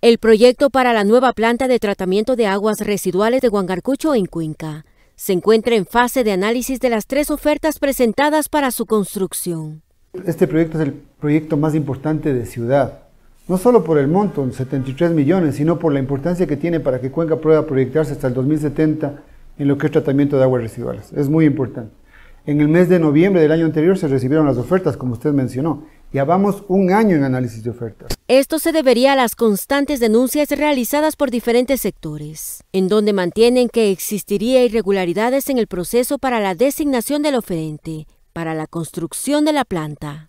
El proyecto para la nueva planta de tratamiento de aguas residuales de Huangarcucho en Cuenca se encuentra en fase de análisis de las tres ofertas presentadas para su construcción. Este proyecto es el proyecto más importante de ciudad, no solo por el monto, 73 millones, sino por la importancia que tiene para que Cuenca pueda proyectarse hasta el 2070 en lo que es tratamiento de aguas residuales. Es muy importante. En el mes de noviembre del año anterior se recibieron las ofertas, como usted mencionó. Ya vamos un año en análisis de ofertas. Esto se debería a las constantes denuncias realizadas por diferentes sectores, en donde mantienen que existiría irregularidades en el proceso para la designación del oferente, para la construcción de la planta.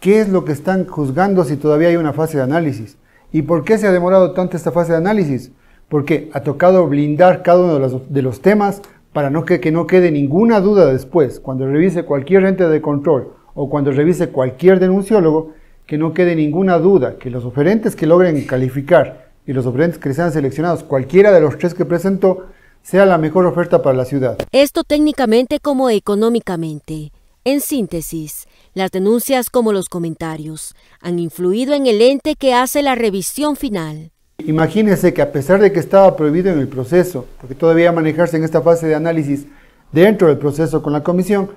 ¿Qué es lo que están juzgando si todavía hay una fase de análisis? ¿Y por qué se ha demorado tanto esta fase de análisis? Porque ha tocado blindar cada uno de los, temas para no que no quede ninguna duda después, cuando revise cualquier ente de control o cuando revise cualquier denunciólogo, que no quede ninguna duda que los oferentes que logren calificar y los oferentes que sean seleccionados, cualquiera de los tres que presentó, sea la mejor oferta para la ciudad. Esto técnicamente como económicamente. En síntesis, las denuncias como los comentarios han influido en el ente que hace la revisión final. Imagínense que a pesar de que estaba prohibido en el proceso, porque todavía manejarse en esta fase de análisis dentro del proceso con la comisión,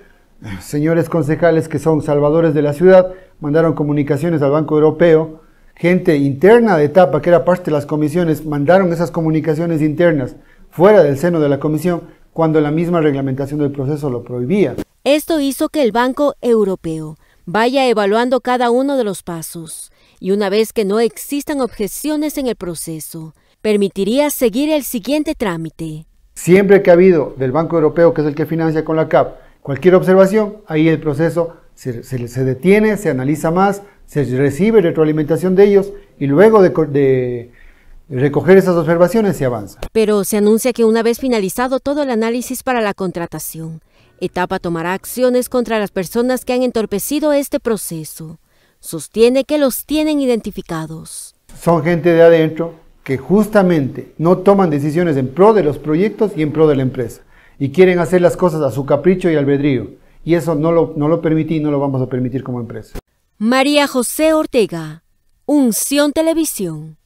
señores concejales que son salvadores de la ciudad, mandaron comunicaciones al Banco Europeo, gente interna de etapa, que era parte de las comisiones, mandaron esas comunicaciones internas fuera del seno de la comisión, cuando la misma reglamentación del proceso lo prohibía. Esto hizo que el Banco Europeo vaya evaluando cada uno de los pasos y una vez que no existan objeciones en el proceso, permitiría seguir el siguiente trámite. Siempre que ha habido del Banco Europeo, que es el que financia con la CAP, cualquier observación, ahí el proceso se, detiene, se analiza más, se recibe retroalimentación de ellos y luego de, de recoger esas observaciones se avanza. Pero se anuncia que una vez finalizado todo el análisis para la contratación, etapa tomará acciones contra las personas que han entorpecido este proceso. Sostiene que los tienen identificados. Son gente de adentro que justamente no toman decisiones en pro de los proyectos y en pro de la empresa y quieren hacer las cosas a su capricho y albedrío. Y eso no lo, no lo permití y no lo vamos a permitir como empresa. María José Ortega, Unción Televisión.